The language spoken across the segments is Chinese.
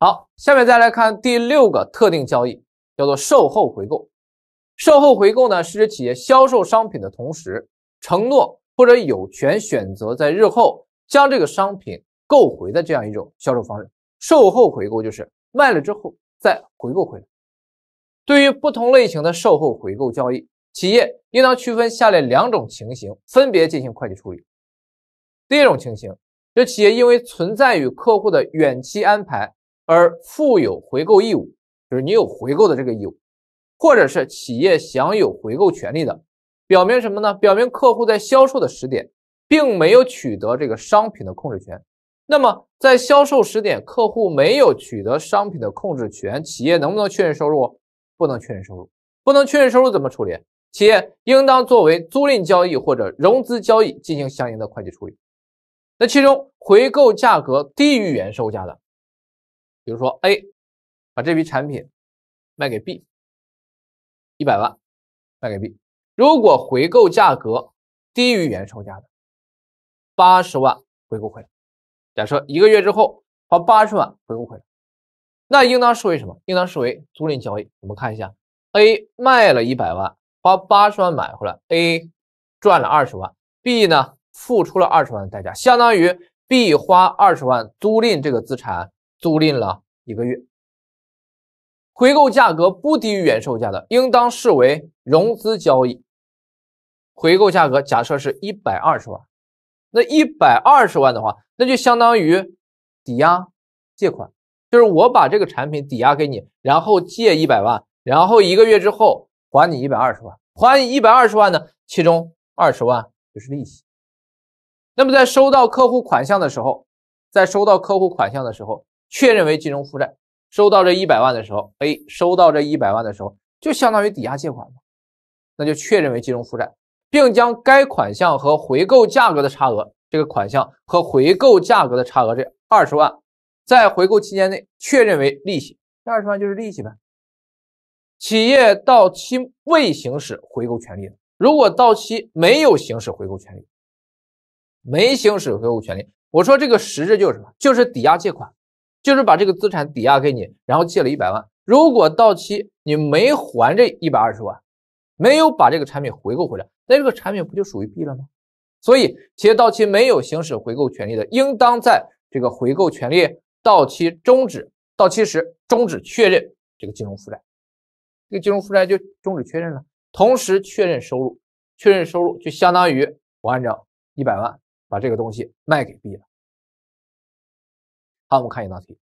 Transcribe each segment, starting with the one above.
好，下面再来看第六个特定交易，叫做售后回购。售后回购呢，是指企业销售商品的同时，承诺或者有权选择在日后将这个商品购回的这样一种销售方式。售后回购就是卖了之后再回购回来。对于不同类型的售后回购交易，企业应当区分下列两种情形，分别进行会计处理。第一种情形，就企业因为存在与客户的远期安排。而负有回购义务，就是你有回购的这个义务，或者是企业享有回购权利的，表明什么呢？表明客户在销售的时点，并没有取得这个商品的控制权。那么，在销售时点，客户没有取得商品的控制权，企业能不能确认收入？不能确认收入，不能确认收入怎么处理？企业应当作为租赁交易或者融资交易进行相应的会计处理。那其中回购价格低于原售价的。比如说，A 把这批产品卖给 B 一百万，卖给 B。如果回购价格低于原售价的，八十万回购回来，假设一个月之后花八十万回购回来，那应当视为什么？应当视为租赁交易。我们看一下，A 卖了一百万，花八十万买回来，A 赚了二十万，B 呢付出了二十万的代价，相当于 B 花二十万租赁这个资产。租赁了一个月，回购价格不低于原售价的，应当视为融资交易。回购价格假设是一百二十万，那一百二十万的话，那就相当于抵押借款，就是我把这个产品抵押给你，然后借一百万，然后一个月之后还你一百二十万，还你一百二十万呢，其中二十万就是利息。那么在收到客户款项的时候，在收到客户款项的时候。确认为金融负债，收到这一百万的时候，A 收到这一百万的时候，就相当于抵押借款嘛，那就确认为金融负债，并将该款项和回购价格的差额，这个款项和回购价格的差额这二十万，在回购期间内确认为利息，这二十万就是利息呗。企业到期未行使回购权利的，如果到期没有行使回购权利，没行使回购权利，我说这个实质就是什么，就是抵押借款。就是把这个资产抵押给你，然后借了一百万。如果到期你没还这一百二十万，没有把这个产品回购回来，那这个产品不就属于 B 了吗？所以，企业到期没有行使回购权利的，应当在这个回购权利到期终止到期时终止确认这个金融负债，这个金融负债就终止确认了，同时确认收入，确认收入就相当于我按照一百万把这个东西卖给 B 了。好，我们看一道题。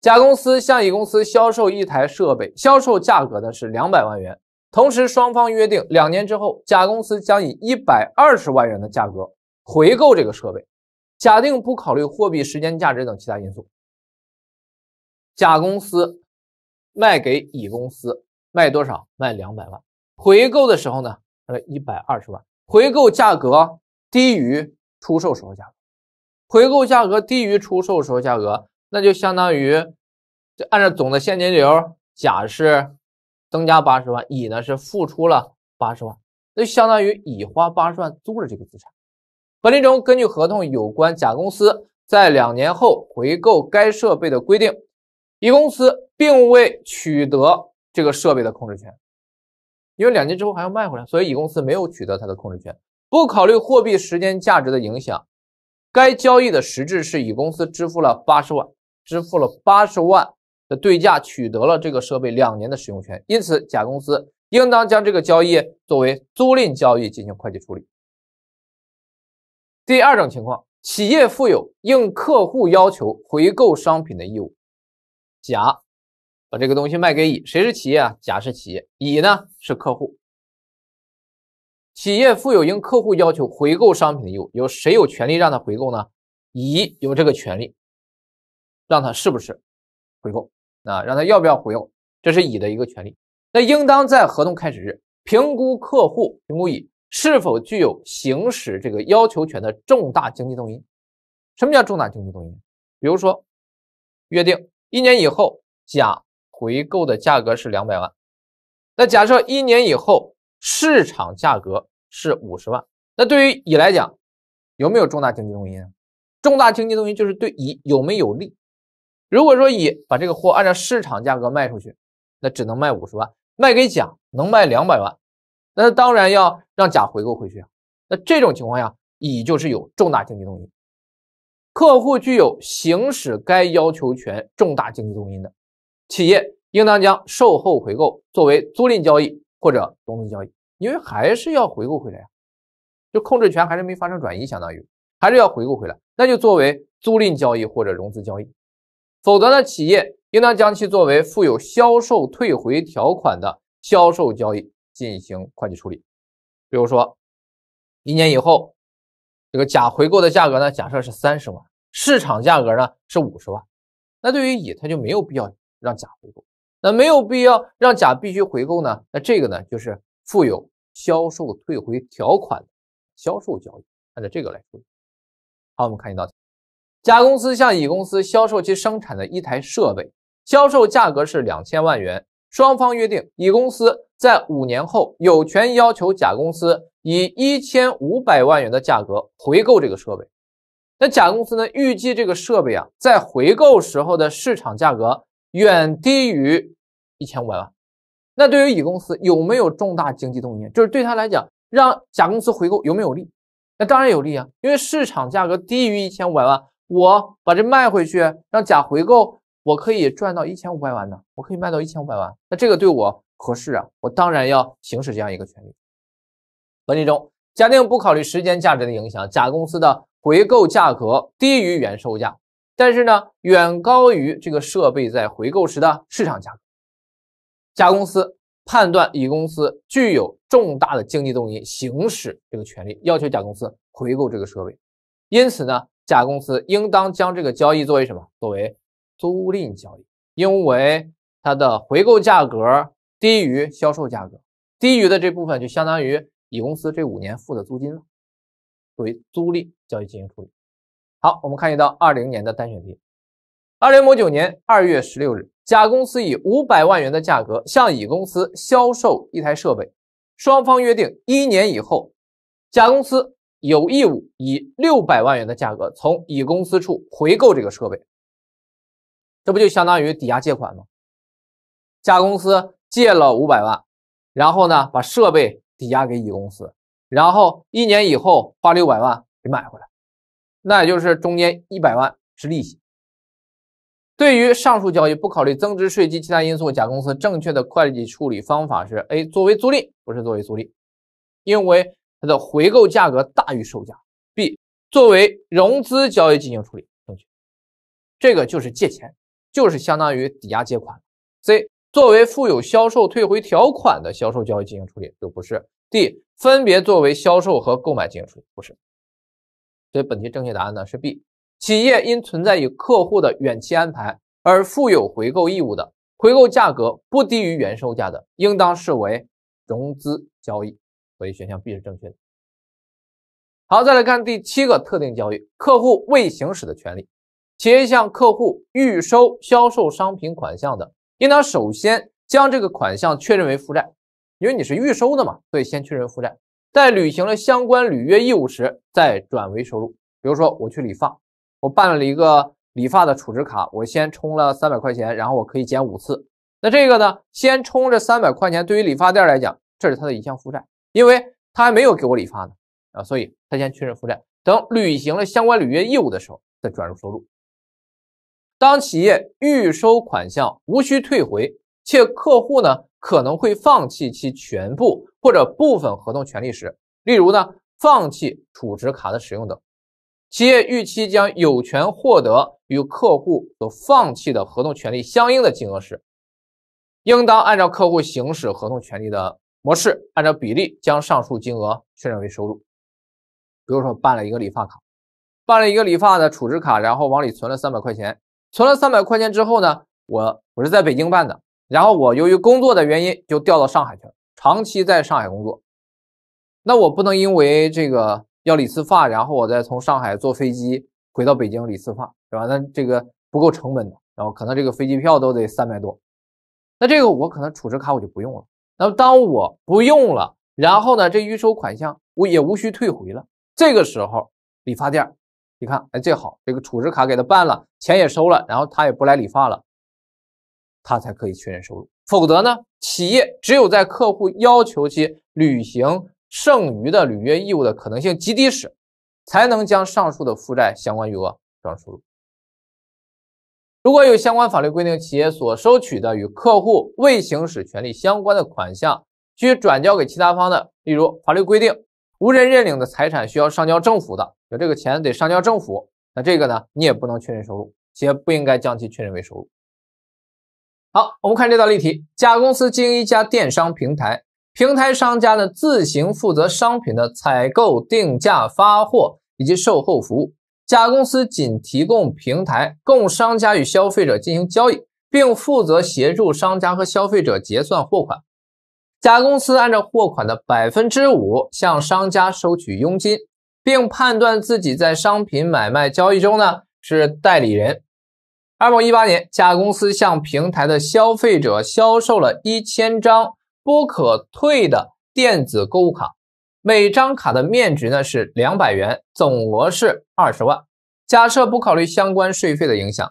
甲公司向乙公司销售一台设备，销售价格呢是两百万元，同时双方约定两年之后，甲公司将以一百二十万元的价格回购这个设备。假定不考虑货币时间价值等其他因素，甲公司卖给乙公司卖多少？卖两百万。回购的时候呢，呃，一百二十万，回购价格低于出售时候价格。回购价格低于出售时候价格，那就相当于就按照总的现金流，甲是增加八十万，乙呢是付出了八十万，那就相当于乙花八十万租了这个资产。本例中，根据合同有关甲公司在两年后回购该设备的规定，乙公司并未取得这个设备的控制权，因为两年之后还要卖回来，所以乙公司没有取得它的控制权。不考虑货币时间价值的影响。该交易的实质是乙公司支付了八十万，支付了八十万的对价，取得了这个设备两年的使用权，因此甲公司应当将这个交易作为租赁交易进行会计处理。第二种情况，企业负有应客户要求回购商品的义务，甲把这个东西卖给乙，谁是企业啊？甲是企业，乙呢是客户。企业负有应客户要求回购商品的义务，由谁有权利让他回购呢？乙有这个权利，让他是不是回购？啊，让他要不要回购？这是乙的一个权利。那应当在合同开始日评估客户，评估乙是否具有行使这个要求权的重大经济动因。什么叫重大经济动因？比如说约定一年以后，甲回购的价格是两百万。那假设一年以后。市场价格是五十万，那对于乙来讲，有没有重大经济动因？重大经济动因就是对乙有没有利？如果说乙把这个货按照市场价格卖出去，那只能卖五十万，卖给甲能卖两百万，那他当然要让甲回购回去啊。那这种情况下，乙就是有重大经济动因。客户具有行使该要求权重大经济动因的企业，应当将售后回购作为租赁交易。或者融资交易，因为还是要回购回来呀，就控制权还是没发生转移，相当于还是要回购回来，那就作为租赁交易或者融资交易，否则呢，企业应当将其作为附有销售退回条款的销售交易进行会计处理。比如说，一年以后，这个甲回购的价格呢，假设是三十万，市场价格呢是五十万，那对于乙他就没有必要让甲回购。那没有必要让甲必须回购呢？那这个呢，就是附有销售退回条款的销售交易，按照这个来。处理。好，我们看一道题：甲公司向乙公司销售其生产的一台设备，销售价格是两千万元，双方约定，乙公司在五年后有权要求甲公司以一千五百万元的价格回购这个设备。那甲公司呢，预计这个设备啊，在回购时候的市场价格。远低于一千五百万，那对于乙公司有没有重大经济动因？就是对他来讲，让甲公司回购有没有利？那当然有利啊，因为市场价格低于一千五百万，我把这卖回去，让甲回购，我可以赚到一千五百万呢。我可以卖到一千五百万，那这个对我合适啊？我当然要行使这样一个权利。本例中，假定不考虑时间价值的影响，甲公司的回购价格低于原售价。但是呢，远高于这个设备在回购时的市场价格。甲公司判断乙公司具有重大的经济动因，行使这个权利，要求甲公司回购这个设备。因此呢，甲公司应当将这个交易作为什么？作为租赁交易，因为它的回购价格低于销售价格，低于的这部分就相当于乙公司这五年付的租金了，作为租赁交易进行处理。好，我们看一道二零年的单选题。二零某九年二月十六日，甲公司以五百万元的价格向乙公司销售一台设备，双方约定一年以后，甲公司有义务以六百万元的价格从乙公司处回购这个设备。这不就相当于抵押借款吗？甲公司借了五百万，然后呢，把设备抵押给乙公司，然后一年以后花六百万给买回来。那也就是中间一百万是利息。对于上述交易，不考虑增值税及其他因素，甲公司正确的会计处理方法是：A. 作为租赁，不是作为租赁，因为它的回购价格大于售价；B. 作为融资交易进行处理，正确。这个就是借钱，就是相当于抵押借款。C. 作为附有销售退回条款的销售交易进行处理，就不是。D. 分别作为销售和购买进行处理，不是。所以本题正确答案呢是 B，企业因存在与客户的远期安排而负有回购义务的，回购价格不低于原售价的，应当视为融资交易，所以选项 B 是正确的。好，再来看第七个特定交易，客户未行使的权利，企业向客户预收销售商品款项的，应当首先将这个款项确认为负债，因为你是预收的嘛，所以先确认负债。在履行了相关履约义务时，再转为收入。比如说，我去理发，我办了一个理发的储值卡，我先充了三百块钱，然后我可以减五次。那这个呢，先充这三百块钱，对于理发店来讲，这是他的一项负债，因为他还没有给我理发呢啊，所以他先确认负债。等履行了相关履约义务的时候，再转入收入。当企业预收款项无需退回，且客户呢？可能会放弃其全部或者部分合同权利时，例如呢，放弃储值卡的使用等。企业预期将有权获得与客户所放弃的合同权利相应的金额时，应当按照客户行使合同权利的模式，按照比例将上述金额确认为收入。比如说，办了一个理发卡，办了一个理发的储值卡，然后往里存了三百块钱。存了三百块钱之后呢，我我是在北京办的。然后我由于工作的原因就调到上海去了，长期在上海工作。那我不能因为这个要理次发，然后我再从上海坐飞机回到北京理次发，对吧？那这个不够成本的，然后可能这个飞机票都得三百多。那这个我可能储值卡我就不用了。那么当我不用了，然后呢，这预收款项我也无需退回了。这个时候理发店，你看，哎，这好这个储值卡给他办了，钱也收了，然后他也不来理发了。他才可以确认收入，否则呢？企业只有在客户要求其履行剩余的履约义务的可能性极低时，才能将上述的负债相关余额转收入。如果有相关法律规定，企业所收取的与客户未行使权利相关的款项需转交给其他方的，例如法律规定无人认领的财产需要上交政府的，就这个钱得上交政府，那这个呢，你也不能确认收入，企业不应该将其确认为收入。好，我们看这道例题。甲公司经营一家电商平台，平台商家呢自行负责商品的采购、定价、发货以及售后服务。甲公司仅提供平台，供商家与消费者进行交易，并负责协助商家和消费者结算货款。甲公司按照货款的百分之五向商家收取佣金，并判断自己在商品买卖交易中呢是代理人。二零一八年，甲公司向平台的消费者销售了一千张不可退的电子购物卡，每张卡的面值呢是两百元，总额是二十万。假设不考虑相关税费的影响。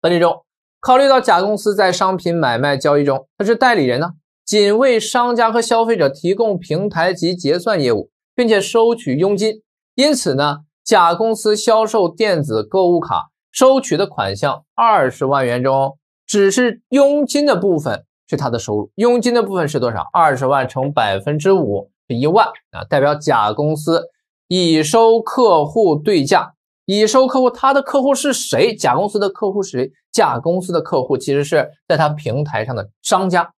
本例中，考虑到甲公司在商品买卖交易中，它是代理人呢，仅为商家和消费者提供平台及结算业务，并且收取佣金，因此呢，甲公司销售电子购物卡。收取的款项二十万元中，只是佣金的部分是他的收入。佣金的部分是多少？二十万乘百分之五，一万啊。代表甲公司已收客户对价，已收客户他的客户是谁？甲公司的客户是谁？甲公司的客户其实是在他平台上的商家，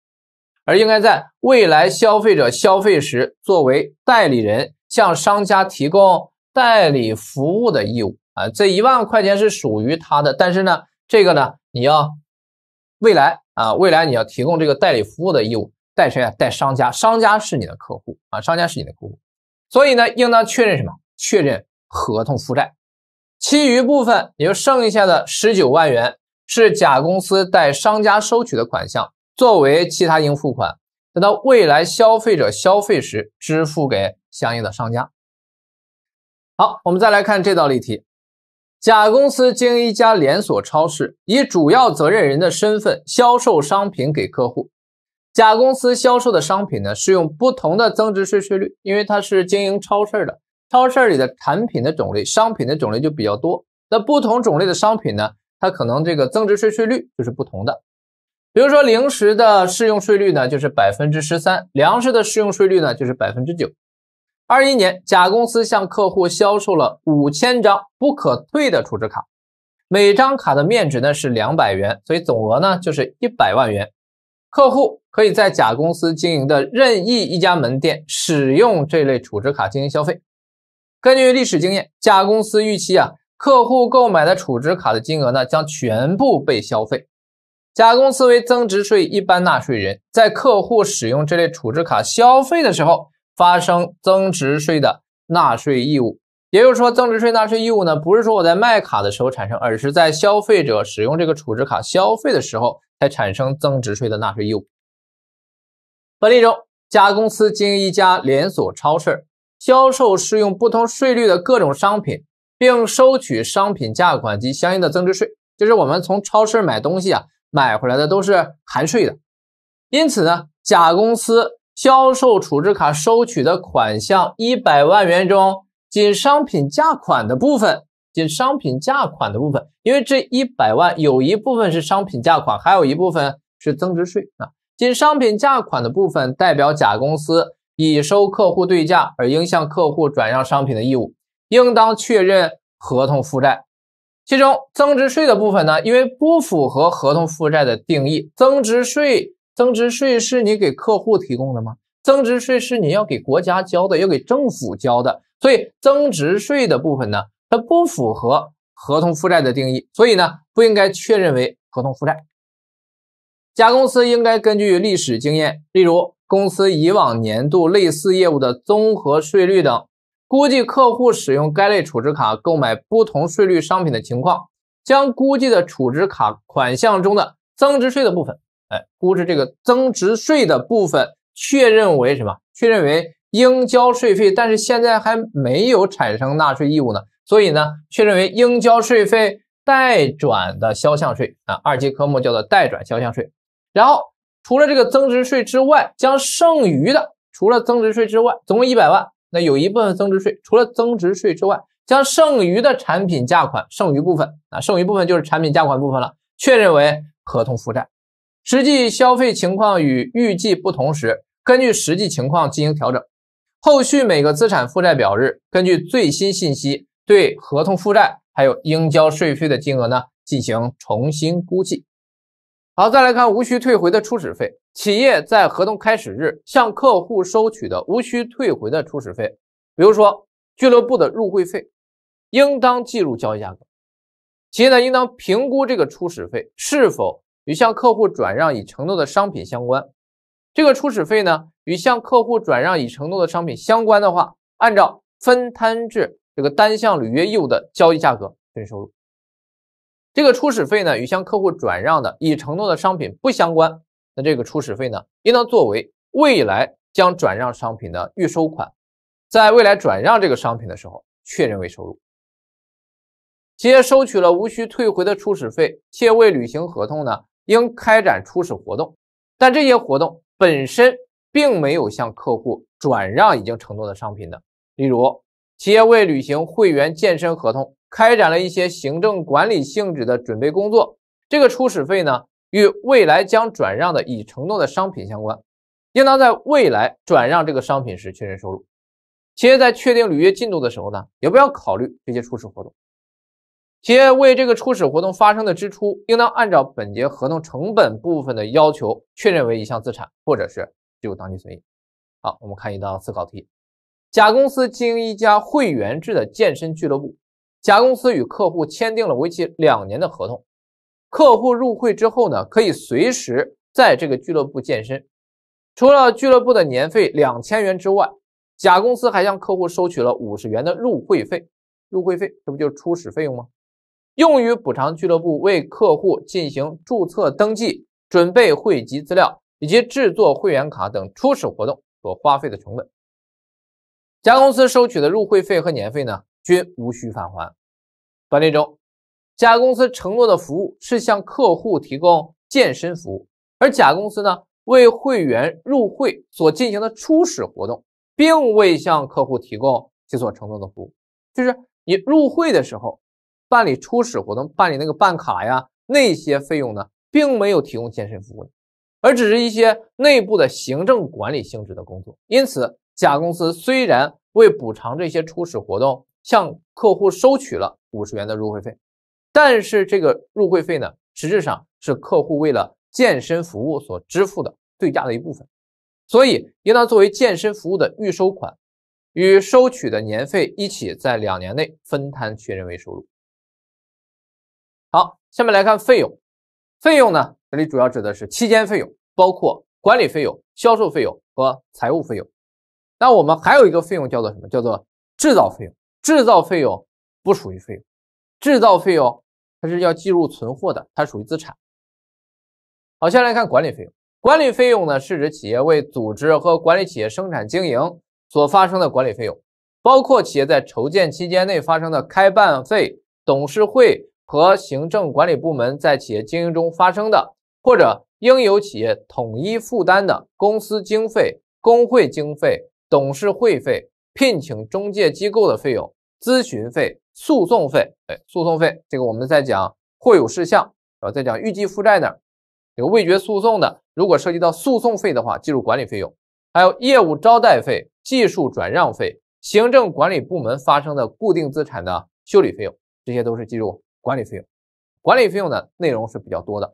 而应该在未来消费者消费时，作为代理人向商家提供代理服务的义务。啊，这一万块钱是属于他的，但是呢，这个呢，你要未来啊，未来你要提供这个代理服务的义务，代谁？代商家，商家是你的客户啊，商家是你的客户，所以呢，应当确认什么？确认合同负债，其余部分，也就剩下的十九万元，是甲公司代商家收取的款项，作为其他应付款，等到未来消费者消费时支付给相应的商家。好，我们再来看这道例题。甲公司经营一家连锁超市，以主要责任人的身份销售商品给客户。甲公司销售的商品呢，适用不同的增值税税率，因为它是经营超市的，超市里的产品的种类、商品的种类就比较多。那不同种类的商品呢，它可能这个增值税税率就是不同的。比如说，零食的适用税率呢就是百分之十三，粮食的适用税率呢就是百分之九。二一年，甲公司向客户销售了五千张不可退的储值卡，每张卡的面值呢是两百元，所以总额呢就是一百万元。客户可以在甲公司经营的任意一家门店使用这类储值卡进行消费。根据历史经验，甲公司预期啊，客户购买的储值卡的金额呢将全部被消费。甲公司为增值税一般纳税人，在客户使用这类储值卡消费的时候。发生增值税的纳税义务，也就是说，增值税纳税义务呢，不是说我在卖卡的时候产生，而是在消费者使用这个储值卡消费的时候才产生增值税的纳税义务。本例中，甲公司经营一家连锁超市，销售适用不同税率的各种商品，并收取商品价款及相应的增值税，就是我们从超市买东西啊，买回来的都是含税的。因此呢，甲公司。销售处置卡收取的款项一百万元中，仅商品价款的部分，仅商品价款的部分，因为这一百万有一部分是商品价款，还有一部分是增值税啊。仅商品价款的部分代表甲公司已收客户对价而应向客户转让商品的义务，应当确认合同负债。其中增值税的部分呢，因为不符合合同负债的定义，增值税。增值税是你给客户提供的吗？增值税是你要给国家交的，要给政府交的。所以增值税的部分呢，它不符合合同负债的定义，所以呢，不应该确认为合同负债。甲公司应该根据历史经验，例如公司以往年度类似业务的综合税率等，估计客户使用该类储值卡购买不同税率商品的情况，将估计的储值卡款项中的增值税的部分。哎，估值这个增值税的部分确认为什么？确认为应交税费，但是现在还没有产生纳税义务呢，所以呢，确认为应交税费代转的销项税啊，二级科目叫做代转销项税。然后除了这个增值税之外，将剩余的除了增值税之外，总共一百万，那有一部分增值税，除了增值税之外，将剩余的产品价款剩余部分啊，剩余部分就是产品价款部分了，确认为合同负债。实际消费情况与预计不同时，根据实际情况进行调整。后续每个资产负债表日，根据最新信息对合同负债还有应交税费的金额呢进行重新估计。好，再来看无需退回的初始费，企业在合同开始日向客户收取的无需退回的初始费，比如说俱乐部的入会费，应当计入交易价格。企业呢，应当评估这个初始费是否。与向客户转让已承诺的商品相关，这个初始费呢，与向客户转让已承诺的商品相关的话，按照分摊至这个单项履约义务的交易价格确认收入。这个初始费呢，与向客户转让的已承诺的商品不相关，那这个初始费呢，应当作为未来将转让商品的预收款，在未来转让这个商品的时候确认为收入。企业收取了无需退回的初始费且未履行合同呢？应开展初始活动，但这些活动本身并没有向客户转让已经承诺的商品的。例如，企业为履行会员健身合同，开展了一些行政管理性质的准备工作。这个初始费呢，与未来将转让的已承诺的商品相关，应当在未来转让这个商品时确认收入。企业在确定履约进度的时候呢，也不要考虑这些初始活动。企业为这个初始活动发生的支出，应当按照本节合同成本部分的要求确认为一项资产，或者是计有当期损益。好，我们看一道思考题：甲公司经营一家会员制的健身俱乐部，甲公司与客户签订了为期两年的合同，客户入会之后呢，可以随时在这个俱乐部健身。除了俱乐部的年费两千元之外，甲公司还向客户收取了五十元的入会费。入会费这不就是初始费用吗？用于补偿俱乐部为客户进行注册登记、准备汇集资料以及制作会员卡等初始活动所花费的成本。甲公司收取的入会费和年费呢，均无需返还。本例中，甲公司承诺的服务是向客户提供健身服务，而甲公司呢为会员入会所进行的初始活动，并未向客户提供其所承诺的服务，就是你入会的时候。办理初始活动、办理那个办卡呀，那些费用呢，并没有提供健身服务，而只是一些内部的行政管理性质的工作。因此，甲公司虽然为补偿这些初始活动，向客户收取了五十元的入会费，但是这个入会费呢，实质上是客户为了健身服务所支付的对价的一部分，所以应当作为健身服务的预收款，与收取的年费一起在两年内分摊确认为收入。好，下面来看费用。费用呢，这里主要指的是期间费用，包括管理费用、销售费用和财务费用。那我们还有一个费用叫做什么？叫做制造费用。制造费用不属于费用，制造费用它是要计入存货的，它属于资产。好，先来看管理费用。管理费用呢，是指企业为组织和管理企业生产经营所发生的管理费用，包括企业在筹建期间内发生的开办费、董事会。和行政管理部门在企业经营中发生的，或者应由企业统一负担的公司经费、工会经费、董事会费、聘请中介机构的费用、咨询费、诉讼费，哎，诉讼费，这个我们在讲或有事项啊，在讲预计负债那儿，这个未决诉讼的，如果涉及到诉讼费的话，计入管理费用；还有业务招待费、技术转让费、行政管理部门发生的固定资产的修理费用，这些都是计入。管理费用，管理费用的内容是比较多的。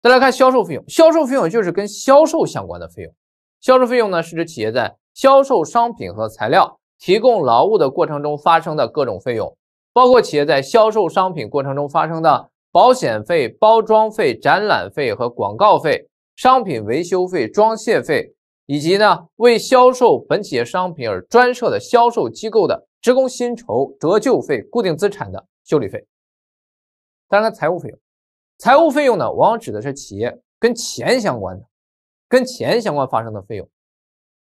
再来看销售费用，销售费用就是跟销售相关的费用。销售费用呢，是指企业在销售商品和材料、提供劳务的过程中发生的各种费用，包括企业在销售商品过程中发生的保险费、包装费、展览费和广告费、商品维修费、装卸费，以及呢为销售本企业商品而专设的销售机构的。职工薪酬、折旧费、固定资产的修理费，当然财务费用。财务费用呢，往往指的是企业跟钱相关的、跟钱相关发生的费用。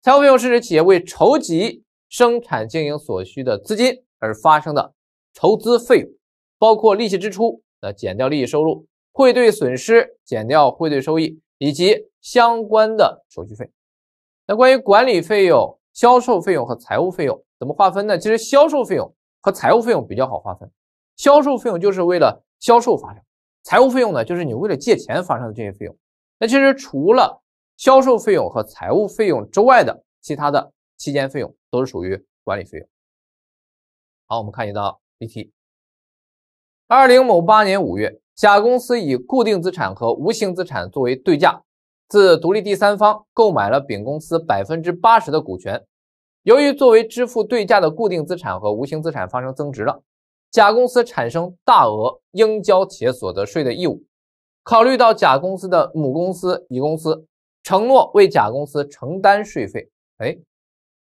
财务费用是指企业为筹集生产经营所需的资金而发生的筹资费用，包括利息支出呃，减掉利益收入、汇兑损失减掉汇兑收益以及相关的手续费。那关于管理费用、销售费用和财务费用。怎么划分呢？其实销售费用和财务费用比较好划分。销售费用就是为了销售发生财务费用呢，就是你为了借钱发生的这些费用。那其实除了销售费用和财务费用之外的其他的期间费用都是属于管理费用。好，我们看一道例题。二零某八年五月，甲公司以固定资产和无形资产作为对价，自独立第三方购买了丙公司百分之八十的股权。由于作为支付对价的固定资产和无形资产发生增值了，甲公司产生大额应交企业所得税的义务。考虑到甲公司的母公司乙公司承诺为甲公司承担税费，哎，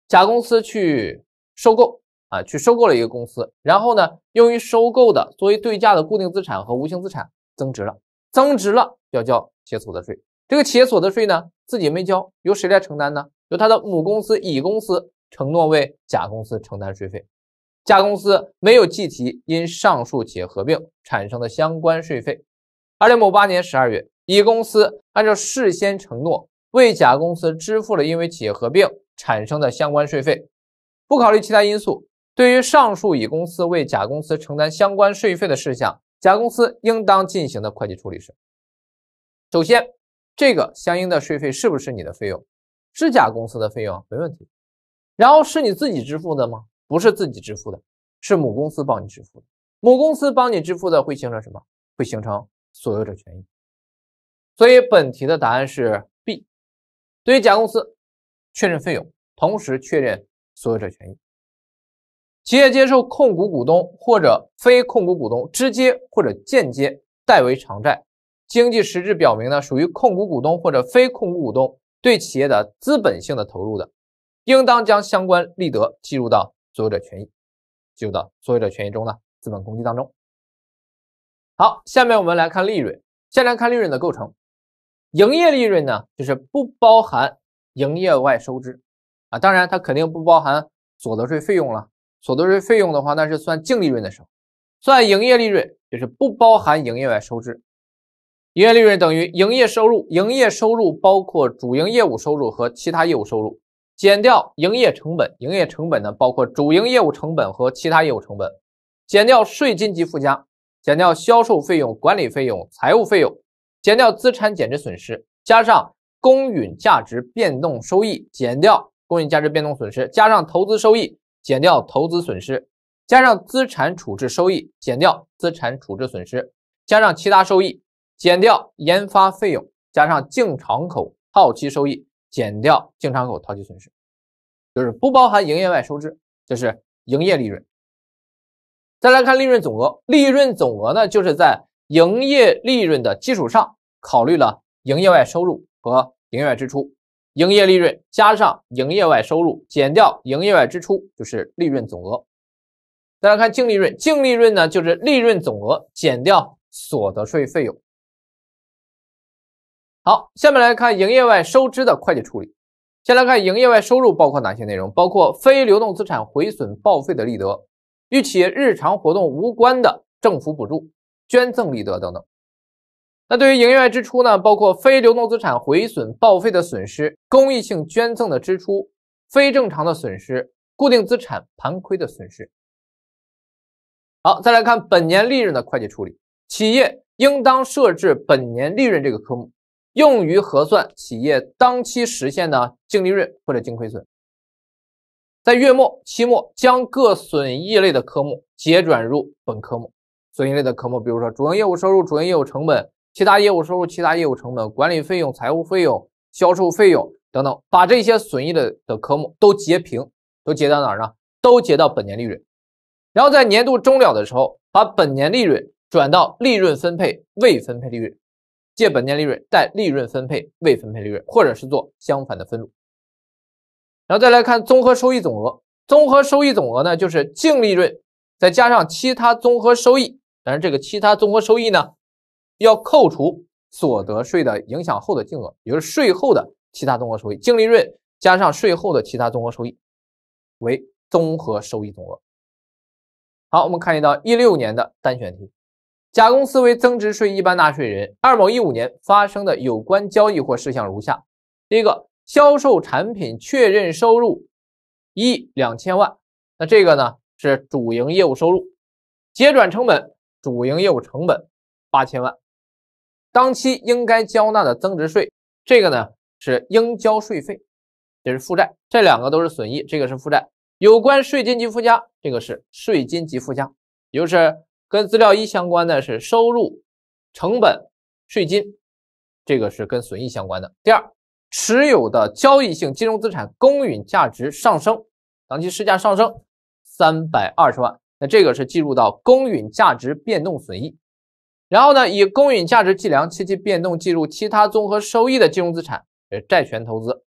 甲公司去收购啊，去收购了一个公司，然后呢，用于收购的作为对价的固定资产和无形资产增值了，增值了要交企业所得税。这个企业所得税呢，自己没交，由谁来承担呢？由他的母公司乙公司。承诺为甲公司承担税费，甲公司没有计提因上述企业合并产生的相关税费。二零某八年十二月，乙公司按照事先承诺为甲公司支付了因为企业合并产生的相关税费。不考虑其他因素，对于上述乙公司为甲公司承担相关税费的事项，甲公司应当进行的会计处理是：首先，这个相应的税费是不是你的费用？是甲公司的费用，没问题。然后是你自己支付的吗？不是自己支付的，是母公司帮你支付的。母公司帮你支付的会形成什么？会形成所有者权益。所以本题的答案是 B。对于甲公司，确认费用，同时确认所有者权益。企业接受控股股东或者非控股股东直接或者间接代为偿债，经济实质表明呢，属于控股股东或者非控股股东对企业的资本性的投入的。应当将相关利得计入到所有者权益，计入到所有者权益中的资本公积当中。好，下面我们来看利润。先来看利润的构成。营业利润呢，就是不包含营业外收支啊。当然，它肯定不包含所得税费用了。所得税费用的话，那是算净利润的时候。算营业利润就是不包含营业外收支。营业利润等于营业收入。营业收入包括主营业务收入和其他业务收入。减掉营业成本，营业成本呢包括主营业务成本和其他业务成本，减掉税金及附加，减掉销售费用、管理费用、财务费用，减掉资产减值损失，加上公允价值变动收益，减掉公允价值变动损失，加上投资收益，减掉投资损失，加上资产处置收益，减掉资产处置损失，加上其他收益，减掉研发费用，加上净敞口套期收益。减掉净敞口套期损失，就是不包含营业外收支，这是营业利润。再来看利润总额，利润总额呢就是在营业利润的基础上考虑了营业外收入和营业外支出，营业利润加上营业外收入减掉营业外支出就是利润总额。再来看净利润，净利润呢就是利润总额减掉所得税费用。好，下面来看营业外收支的会计处理。先来看营业外收入包括哪些内容，包括非流动资产毁损、报废的利得，与企业日常活动无关的政府补助、捐赠利得等等。那对于营业外支出呢，包括非流动资产毁损、报废的损失、公益性捐赠的支出、非正常的损失、固定资产盘亏的损失。好，再来看本年利润的会计处理，企业应当设置本年利润这个科目。用于核算企业当期实现的净利润或者净亏损，在月末、期末将各损益类的科目结转入本科目。损益类的科目，比如说主营业务收入、主营业务成本、其他业务收入、其他业务成本、管理费用、财务费用、销售费用等等，把这些损益的的科目都结平，都结到哪儿呢？都结到本年利润。然后在年度终了的时候，把本年利润转到利润分配未分配利润。借本年利润，贷利润分配未分配利润，或者是做相反的分录。然后再来看综合收益总额，综合收益总额呢，就是净利润再加上其他综合收益，但是这个其他综合收益呢，要扣除所得税的影响后的净额，也就是税后的其他综合收益，净利润加上税后的其他综合收益为综合收益总额。好，我们看一道一六年的单选题。甲公司为增值税一般纳税人。二，某一五年发生的有关交易或事项如下：第一个，销售产品确认收入一两千万，那这个呢是主营业务收入，结转成本主营业务成本八千万，当期应该交纳的增值税，这个呢是应交税费，这是负债，这两个都是损益，这个是负债。有关税金及附加，这个是税金及附加，也就是。跟资料一相关的是收入、成本、税金，这个是跟损益相关的。第二，持有的交易性金融资产公允价值上升，当期市价上升三百二十万，那这个是计入到公允价值变动损益。然后呢，以公允价值计量且其变动计入其他综合收益的金融资产，呃，债权投资，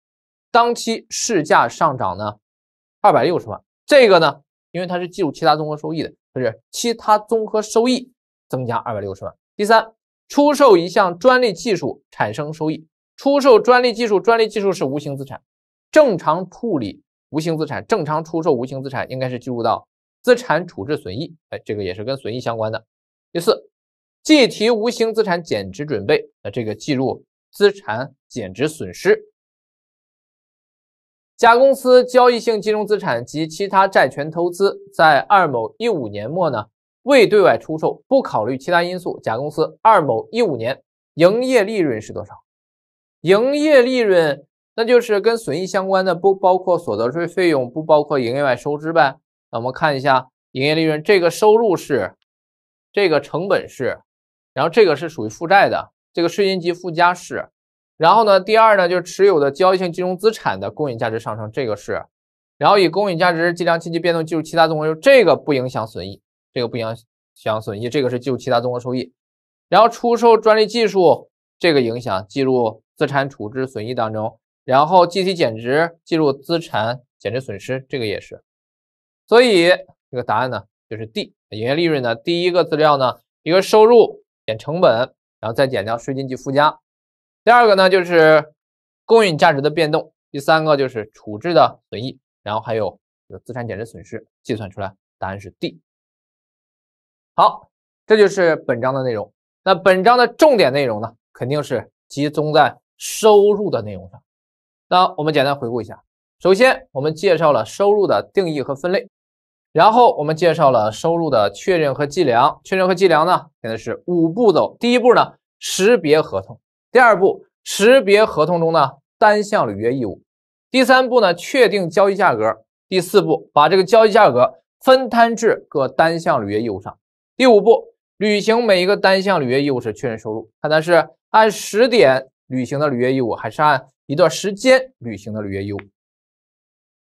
当期市价上涨呢二百六十万，这个呢，因为它是计入其他综合收益的。就是其他综合收益增加二百六十万。第三，出售一项专利技术产生收益，出售专利技术，专利技术是无形资产，正常处理无形资产，正常出售无形资产应该是计入到资产处置损益，哎，这个也是跟损益相关的。第四，计提无形资产减值准备，那这个计入资产减值损失。甲公司交易性金融资产及其他债权投资在二某一五年末呢未对外出售，不考虑其他因素，甲公司二某一五年营业利润是多少？营业利润那就是跟损益相关的，不包括所得税费用，不包括营业外收支呗。那我们看一下营业利润，这个收入是，这个成本是，然后这个是属于负债的，这个税金及附加是。然后呢，第二呢，就是持有的交易性金融资产的公允价值上升，这个是，然后以公允价值计量经济变动计入其他综合收益，这个不影响损益，这个不影响损益，这个是计入其他综合收益。然后出售专利技术，这个影响计入资产处置损益当中。然后计提减值，计入资产减值损失，这个也是。所以这个答案呢就是 D。营业利润呢，第一个资料呢，一个收入减成本，然后再减掉税金及附加。第二个呢，就是公允价值的变动；第三个就是处置的损益，然后还有这个资产减值损失计算出来。答案是 D。好，这就是本章的内容。那本章的重点内容呢，肯定是集中在收入的内容上。那我们简单回顾一下：首先，我们介绍了收入的定义和分类；然后，我们介绍了收入的确认和计量。确认和计量呢，现在是五步走。第一步呢，识别合同。第二步，识别合同中的单项履约义务；第三步呢，确定交易价格；第四步，把这个交易价格分摊至各单项履约义务上；第五步，履行每一个单项履约义务时确认收入，看它是按时点履行的履约义务，还是按一段时间履行的履约义务。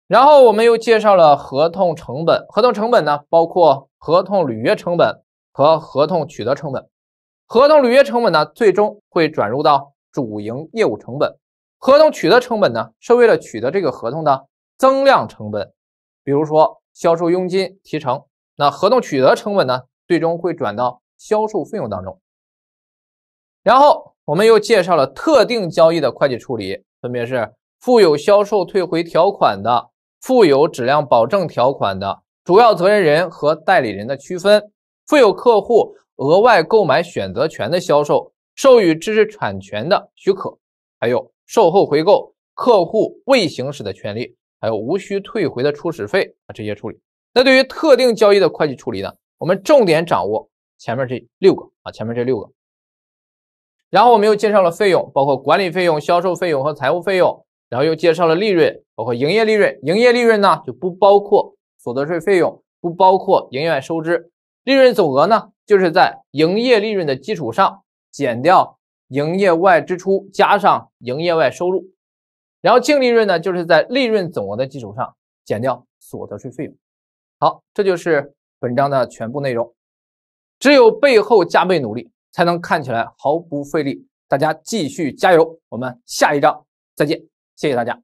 然后我们又介绍了合同成本，合同成本呢包括合同履约成本和合同取得成本。合同履约成本呢，最终会转入到主营业务成本。合同取得成本呢，是为了取得这个合同的增量成本，比如说销售佣金、提成。那合同取得成本呢，最终会转到销售费用当中。然后我们又介绍了特定交易的会计处理，分别是负有销售退回条款的、负有质量保证条款的主要责任人和代理人的区分、负有客户。额外购买选择权的销售、授予知识产权的许可，还有售后回购、客户未行使的权利，还有无需退回的初始费啊这些处理。那对于特定交易的会计处理呢？我们重点掌握前面这六个啊，前面这六个。然后我们又介绍了费用，包括管理费用、销售费用和财务费用。然后又介绍了利润，包括营业利润。营业利润呢就不包括所得税费用，不包括营业收支利润总额呢？就是在营业利润的基础上减掉营业外支出，加上营业外收入，然后净利润呢，就是在利润总额的基础上减掉所得税费用。好，这就是本章的全部内容。只有背后加倍努力，才能看起来毫不费力。大家继续加油，我们下一章再见，谢谢大家。